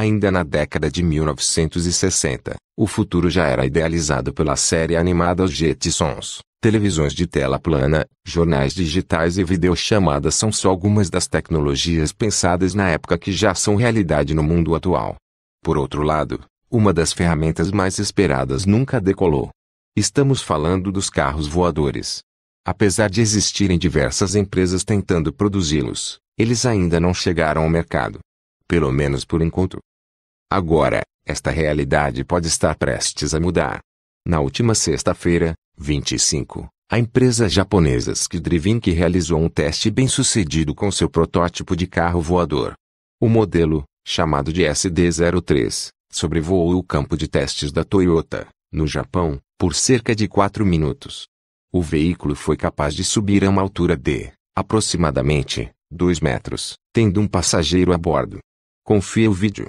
Ainda na década de 1960, o futuro já era idealizado pela série animada Os Jetsons. Televisões de tela plana, jornais digitais e videochamadas são só algumas das tecnologias pensadas na época que já são realidade no mundo atual. Por outro lado, uma das ferramentas mais esperadas nunca decolou. Estamos falando dos carros voadores. Apesar de existirem diversas empresas tentando produzi-los, eles ainda não chegaram ao mercado. Pelo menos por enquanto. Agora, esta realidade pode estar prestes a mudar. Na última sexta-feira, 25, a empresa japonesa Skidrivink realizou um teste bem sucedido com seu protótipo de carro voador. O modelo, chamado de SD-03, sobrevoou o campo de testes da Toyota, no Japão, por cerca de 4 minutos. O veículo foi capaz de subir a uma altura de, aproximadamente, 2 metros, tendo um passageiro a bordo. Confia o vídeo.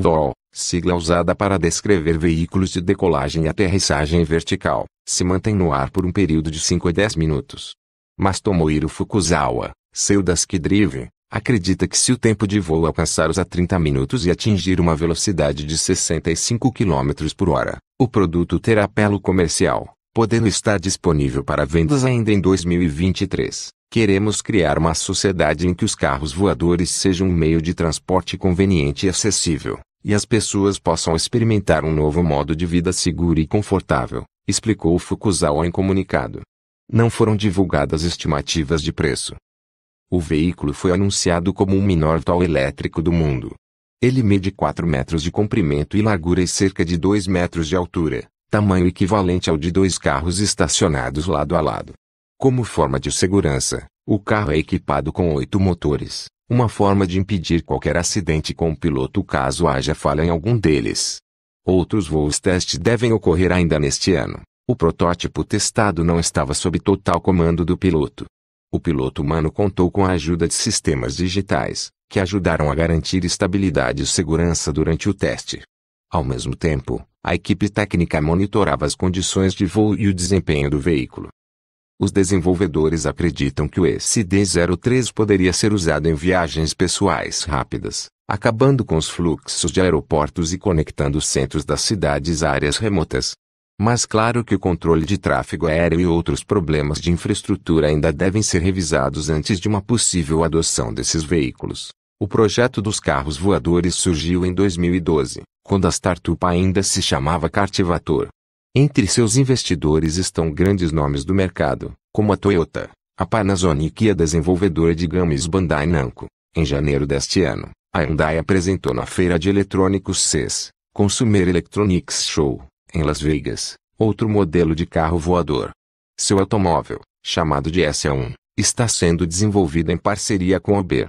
VOL, sigla usada para descrever veículos de decolagem e aterrissagem vertical, se mantém no ar por um período de 5 a 10 minutos. Mas Tomohiro Fukuzawa, seu das que drive, acredita que se o tempo de voo alcançar os a 30 minutos e atingir uma velocidade de 65 km por hora, o produto terá apelo comercial, podendo estar disponível para vendas ainda em 2023. Queremos criar uma sociedade em que os carros voadores sejam um meio de transporte conveniente e acessível e as pessoas possam experimentar um novo modo de vida seguro e confortável, explicou Fukuzawa em comunicado. Não foram divulgadas estimativas de preço. O veículo foi anunciado como o menor tal elétrico do mundo. Ele mede 4 metros de comprimento e largura e cerca de 2 metros de altura, tamanho equivalente ao de dois carros estacionados lado a lado. Como forma de segurança, o carro é equipado com oito motores, uma forma de impedir qualquer acidente com o piloto caso haja falha em algum deles. Outros voos teste devem ocorrer ainda neste ano. O protótipo testado não estava sob total comando do piloto. O piloto humano contou com a ajuda de sistemas digitais, que ajudaram a garantir estabilidade e segurança durante o teste. Ao mesmo tempo, a equipe técnica monitorava as condições de voo e o desempenho do veículo. Os desenvolvedores acreditam que o SD-03 poderia ser usado em viagens pessoais rápidas, acabando com os fluxos de aeroportos e conectando os centros das cidades a áreas remotas. Mas claro que o controle de tráfego aéreo e outros problemas de infraestrutura ainda devem ser revisados antes de uma possível adoção desses veículos. O projeto dos carros voadores surgiu em 2012, quando a startup ainda se chamava Cartivator entre seus investidores estão grandes nomes do mercado, como a Toyota, a Panasonic e a desenvolvedora de games Bandai Namco. Em janeiro deste ano, a Hyundai apresentou na feira de eletrônicos CES, Consumer Electronics Show, em Las Vegas, outro modelo de carro voador. Seu automóvel, chamado de S1, está sendo desenvolvido em parceria com a B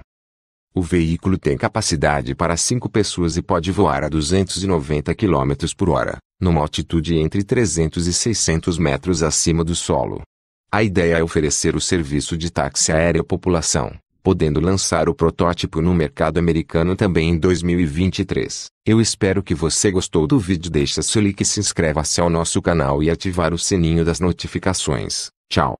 o veículo tem capacidade para cinco pessoas e pode voar a 290 km por hora, numa altitude entre 300 e 600 metros acima do solo. A ideia é oferecer o serviço de táxi aéreo à população, podendo lançar o protótipo no mercado americano também em 2023. Eu espero que você gostou do vídeo. Deixa seu like, se inscreva-se ao nosso canal e ativar o sininho das notificações. Tchau!